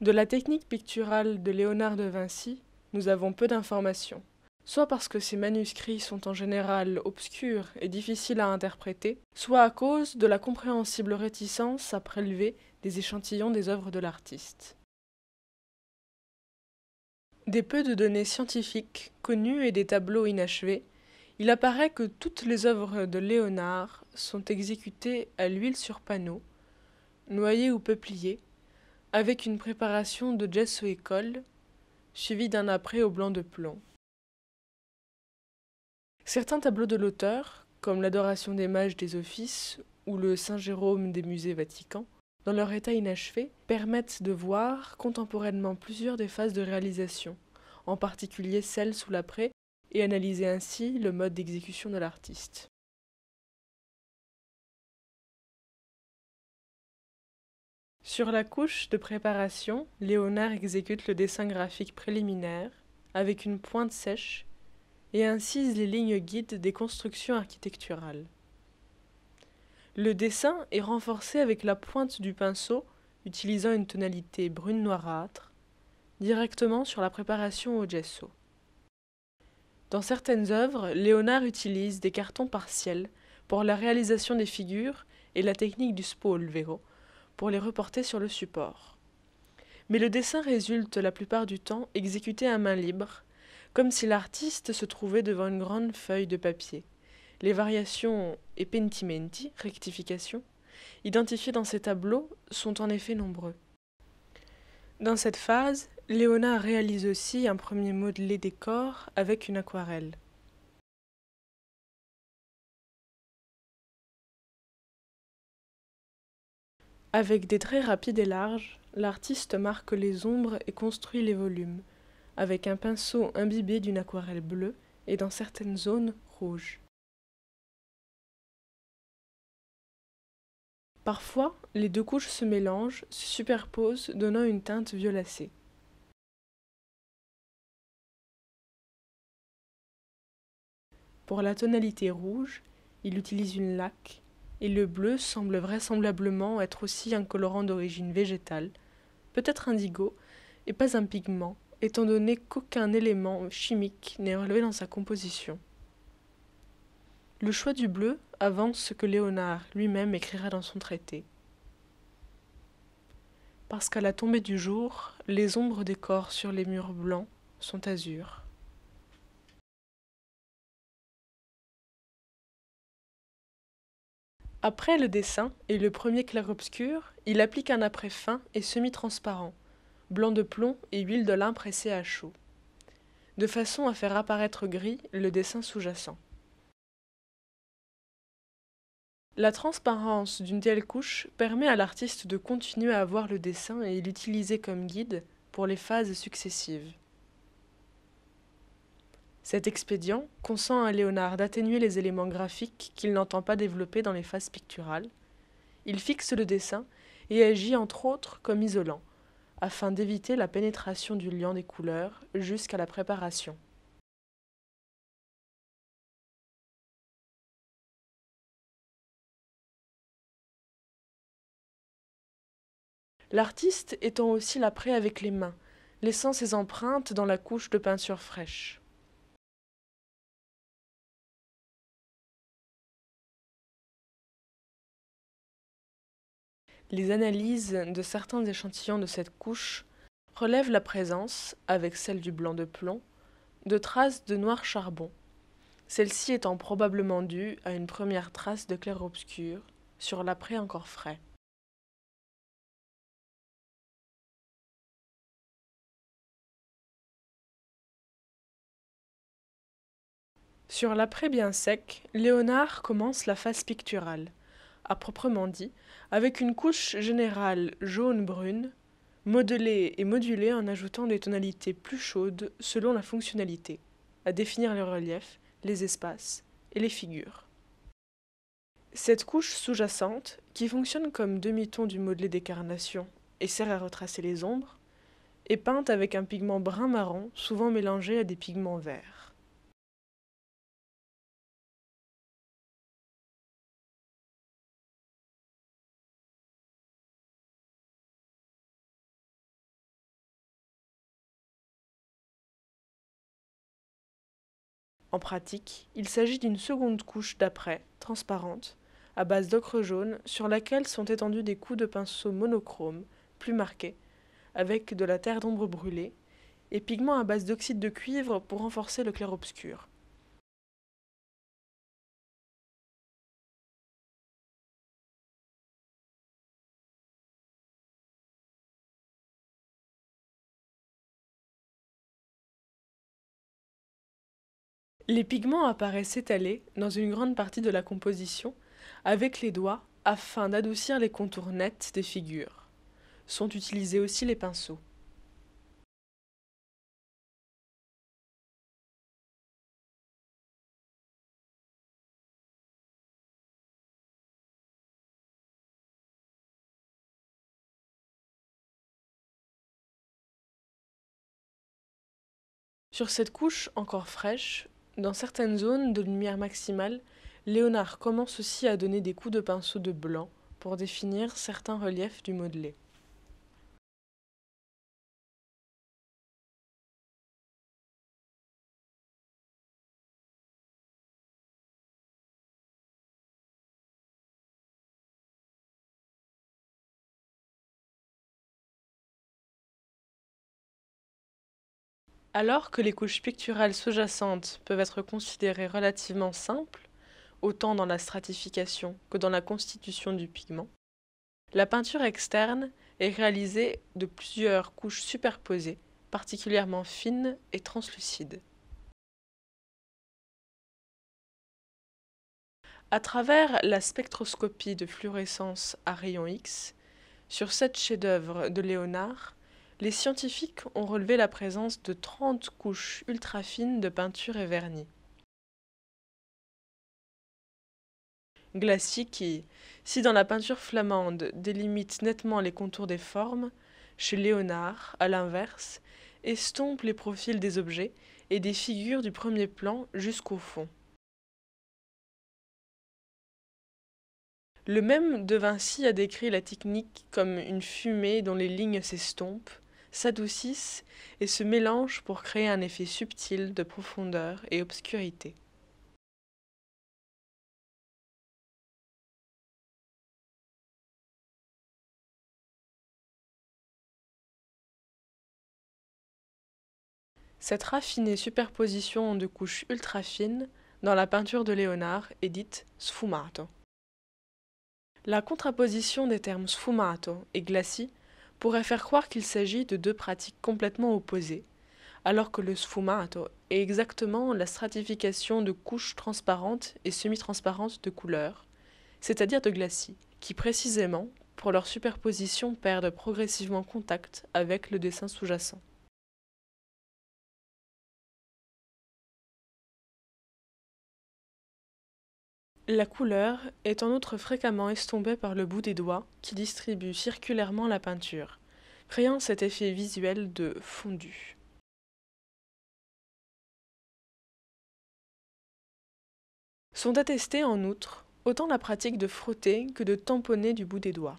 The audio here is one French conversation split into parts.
De la technique picturale de Léonard de Vinci, nous avons peu d'informations, soit parce que ses manuscrits sont en général obscurs et difficiles à interpréter, soit à cause de la compréhensible réticence à prélever des échantillons des œuvres de l'artiste. Des peu de données scientifiques connues et des tableaux inachevés, il apparaît que toutes les œuvres de Léonard sont exécutées à l'huile sur panneau, noyées ou peupliées, avec une préparation de gesso et colle, suivie d'un après au blanc de plomb. Certains tableaux de l'auteur, comme l'Adoration des mages des offices ou le Saint Jérôme des musées Vatican, dans leur état inachevé, permettent de voir contemporainement plusieurs des phases de réalisation, en particulier celles sous l'après, et analyser ainsi le mode d'exécution de l'artiste. Sur la couche de préparation, Léonard exécute le dessin graphique préliminaire avec une pointe sèche et incise les lignes guides des constructions architecturales. Le dessin est renforcé avec la pointe du pinceau utilisant une tonalité brune noirâtre directement sur la préparation au gesso. Dans certaines œuvres, Léonard utilise des cartons partiels pour la réalisation des figures et la technique du spolvero, pour les reporter sur le support. Mais le dessin résulte la plupart du temps exécuté à main libre, comme si l'artiste se trouvait devant une grande feuille de papier. Les variations et pentimenti, rectifications, identifiées dans ces tableaux sont en effet nombreux. Dans cette phase, Léona réalise aussi un premier modelé des corps avec une aquarelle. Avec des traits rapides et larges, l'artiste marque les ombres et construit les volumes, avec un pinceau imbibé d'une aquarelle bleue et dans certaines zones rouge. Parfois, les deux couches se mélangent, se superposent, donnant une teinte violacée. Pour la tonalité rouge, il utilise une laque et le bleu semble vraisemblablement être aussi un colorant d'origine végétale, peut-être indigo, et pas un pigment, étant donné qu'aucun élément chimique n'est relevé dans sa composition. Le choix du bleu avance ce que Léonard lui-même écrira dans son traité. Parce qu'à la tombée du jour, les ombres des corps sur les murs blancs sont azur. Après le dessin et le premier clair-obscur, il applique un après fin et semi-transparent, blanc de plomb et huile de lin pressée à chaud, de façon à faire apparaître gris le dessin sous-jacent. La transparence d'une telle couche permet à l'artiste de continuer à voir le dessin et l'utiliser comme guide pour les phases successives. Cet expédient consent à Léonard d'atténuer les éléments graphiques qu'il n'entend pas développer dans les phases picturales. Il fixe le dessin et agit entre autres comme isolant, afin d'éviter la pénétration du liant des couleurs jusqu'à la préparation. L'artiste étend aussi l'après avec les mains, laissant ses empreintes dans la couche de peinture fraîche. les analyses de certains échantillons de cette couche relèvent la présence, avec celle du blanc de plomb, de traces de noir charbon, celle-ci étant probablement due à une première trace de clair-obscur sur l'après encore frais. Sur l'après bien sec, Léonard commence la phase picturale à proprement dit, avec une couche générale jaune-brune, modelée et modulée en ajoutant des tonalités plus chaudes selon la fonctionnalité, à définir les reliefs, les espaces et les figures. Cette couche sous-jacente, qui fonctionne comme demi-ton du modelé des carnations et sert à retracer les ombres, est peinte avec un pigment brun-marron souvent mélangé à des pigments verts. En pratique, il s'agit d'une seconde couche d'après, transparente, à base d'ocre jaune, sur laquelle sont étendus des coups de pinceau monochrome, plus marqués, avec de la terre d'ombre brûlée, et pigments à base d'oxyde de cuivre pour renforcer le clair-obscur. Les pigments apparaissent étalés dans une grande partie de la composition avec les doigts afin d'adoucir les contours nets des figures. Sont utilisés aussi les pinceaux. Sur cette couche encore fraîche, dans certaines zones de lumière maximale, Léonard commence aussi à donner des coups de pinceau de blanc pour définir certains reliefs du modelé. Alors que les couches picturales sous-jacentes peuvent être considérées relativement simples, autant dans la stratification que dans la constitution du pigment, la peinture externe est réalisée de plusieurs couches superposées, particulièrement fines et translucides. À travers la spectroscopie de fluorescence à rayons X, sur cette chef dœuvre de Léonard, les scientifiques ont relevé la présence de 30 couches ultra-fines de peinture et vernis. Glacis qui, si dans la peinture flamande délimite nettement les contours des formes, chez Léonard, à l'inverse, estompe les profils des objets et des figures du premier plan jusqu'au fond. Le même De Vinci a décrit la technique comme une fumée dont les lignes s'estompent, s'adoucissent et se mélangent pour créer un effet subtil de profondeur et obscurité. Cette raffinée superposition de couches ultra fines dans la peinture de Léonard est dite sfumato. La contraposition des termes sfumato et glacis pourrait faire croire qu'il s'agit de deux pratiques complètement opposées, alors que le sfumato est exactement la stratification de couches transparentes et semi-transparentes de couleurs, c'est-à-dire de glacis, qui précisément, pour leur superposition, perdent progressivement contact avec le dessin sous-jacent. La couleur est en outre fréquemment estombée par le bout des doigts qui distribue circulairement la peinture, créant cet effet visuel de fondu. Sont attestées en outre autant la pratique de frotter que de tamponner du bout des doigts.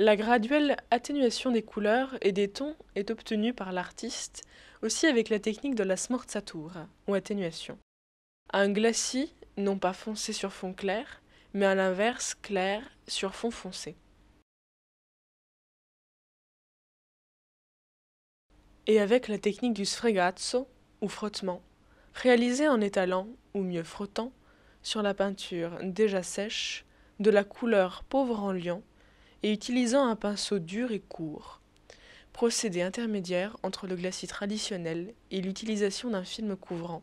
La graduelle atténuation des couleurs et des tons est obtenue par l'artiste aussi avec la technique de la smorzatura ou atténuation. Un glacis, non pas foncé sur fond clair, mais à l'inverse clair sur fond foncé. Et avec la technique du sfregazzo, ou frottement, réalisé en étalant, ou mieux frottant, sur la peinture déjà sèche, de la couleur pauvre en liant, et utilisant un pinceau dur et court. Procédé intermédiaire entre le glacis traditionnel et l'utilisation d'un film couvrant,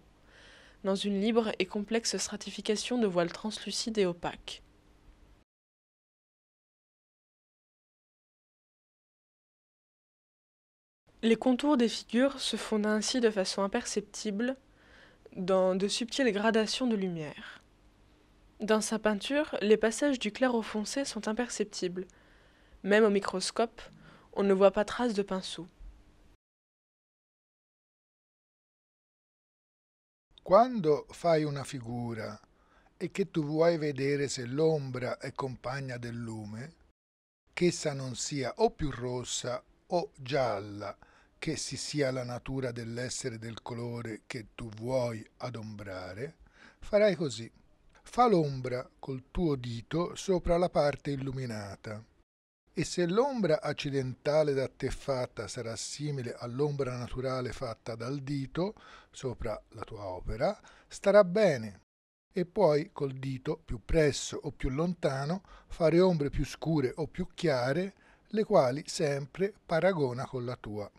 dans une libre et complexe stratification de voiles translucides et opaques. Les contours des figures se fondent ainsi de façon imperceptible dans de subtiles gradations de lumière. Dans sa peinture, les passages du clair au foncé sont imperceptibles, Même au microscope, on ne voit pas trace de pinceau. Quando fai una figura e che tu vuoi vedere se l'ombra è compagna del lume, che essa non sia o più rossa o gialla, che si sia la natura dell'essere del colore che tu vuoi adombrare, farai così. Fa l'ombra col tuo dito sopra la parte illuminata e se l'ombra accidentale da te fatta sarà simile all'ombra naturale fatta dal dito sopra la tua opera, starà bene. E puoi col dito più presso o più lontano fare ombre più scure o più chiare, le quali sempre paragona con la tua.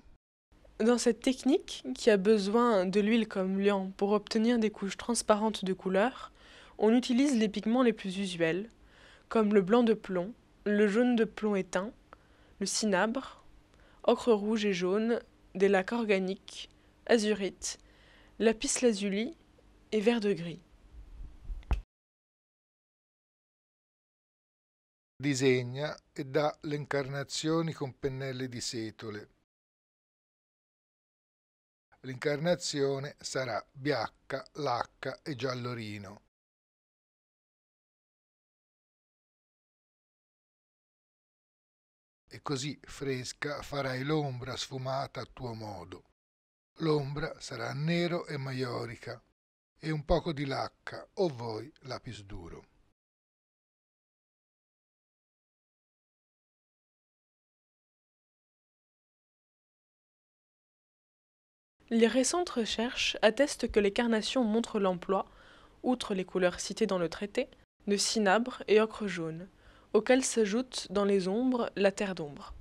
Dans cette technique, qui a besoin de l'huile comme liant pour obtenir des couches transparentes de couleur, on utilise les pigments les plus usuels, comme le blanc de plomb, le jaune de plomb éteint, le cinabre, ocre rouge et jaune, des lacs organiques, azurite, lapis lazuli et vert de gris. Disegna e dà le incarnazioni con pennelli di setole. L'incarnazione sarà bianca, lacca e giallorino. Et così fresca farai l'ombra sfumata a tuo modo. L'ombra sarà nero e maiorica e un poco di lacca o voi lapis duro. Les récentes recherches attestent que les carnations montrent l'emploi, outre les couleurs citées dans le traité, de cinabre et ocre jaune auquel s'ajoute, dans les ombres, la terre d'ombre.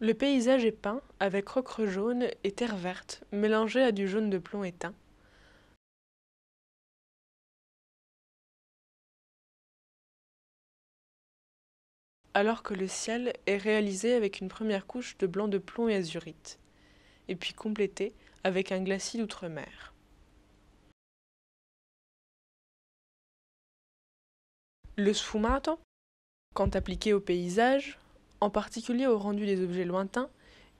Le paysage est peint avec rocre jaune et terre verte, mélangée à du jaune de plomb éteint, alors que le ciel est réalisé avec une première couche de blanc de plomb et azurite, et puis complété avec un glacis d'outre-mer. Le sfumato, quand appliqué au paysage, en particulier au rendu des objets lointains,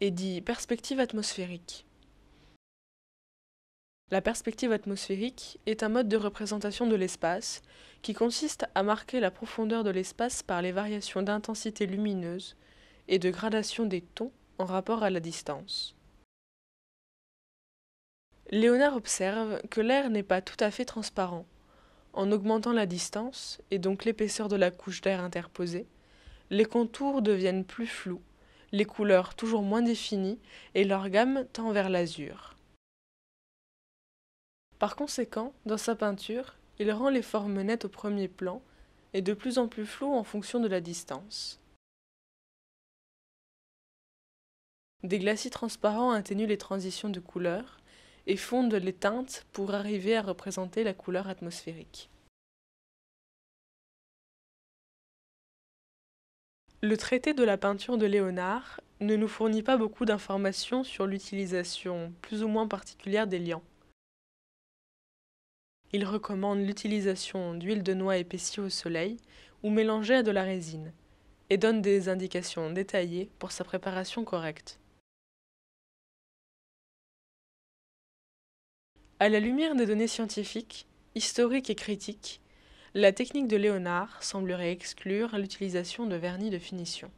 est dit perspective atmosphérique. La perspective atmosphérique est un mode de représentation de l'espace qui consiste à marquer la profondeur de l'espace par les variations d'intensité lumineuse et de gradation des tons en rapport à la distance. Léonard observe que l'air n'est pas tout à fait transparent. En augmentant la distance, et donc l'épaisseur de la couche d'air interposée, les contours deviennent plus flous, les couleurs toujours moins définies et leur gamme tend vers l'azur. Par conséquent, dans sa peinture, il rend les formes nettes au premier plan et de plus en plus floues en fonction de la distance. Des glacis transparents atténuent les transitions de couleurs et fondent les teintes pour arriver à représenter la couleur atmosphérique. Le traité de la peinture de Léonard ne nous fournit pas beaucoup d'informations sur l'utilisation plus ou moins particulière des liants. Il recommande l'utilisation d'huile de noix épaissie au soleil ou mélangée à de la résine et donne des indications détaillées pour sa préparation correcte. À la lumière des données scientifiques, historiques et critiques, la technique de Léonard semblerait exclure l'utilisation de vernis de finition.